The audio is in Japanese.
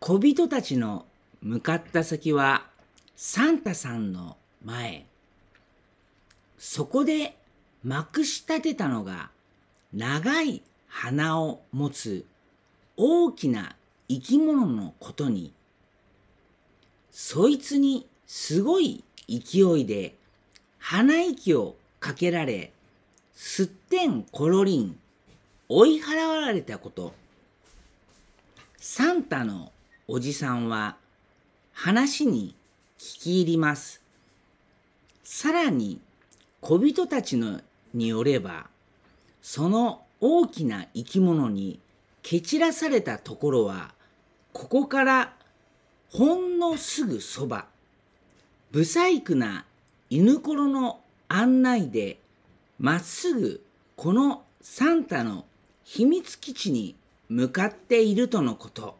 小人たちの向かった先はサンタさんの前。そこでまくし立てたのが長い鼻を持つ大きな生き物のことに、そいつにすごい勢いで鼻息をかけられ、すってんころりん追い払われたこと、サンタのおじさんは話に聞き入ります。さらに小人たちのによればその大きな生き物に蹴散らされたところはここからほんのすぐそば不細工な犬ころの案内でまっすぐこのサンタの秘密基地に向かっているとのこと。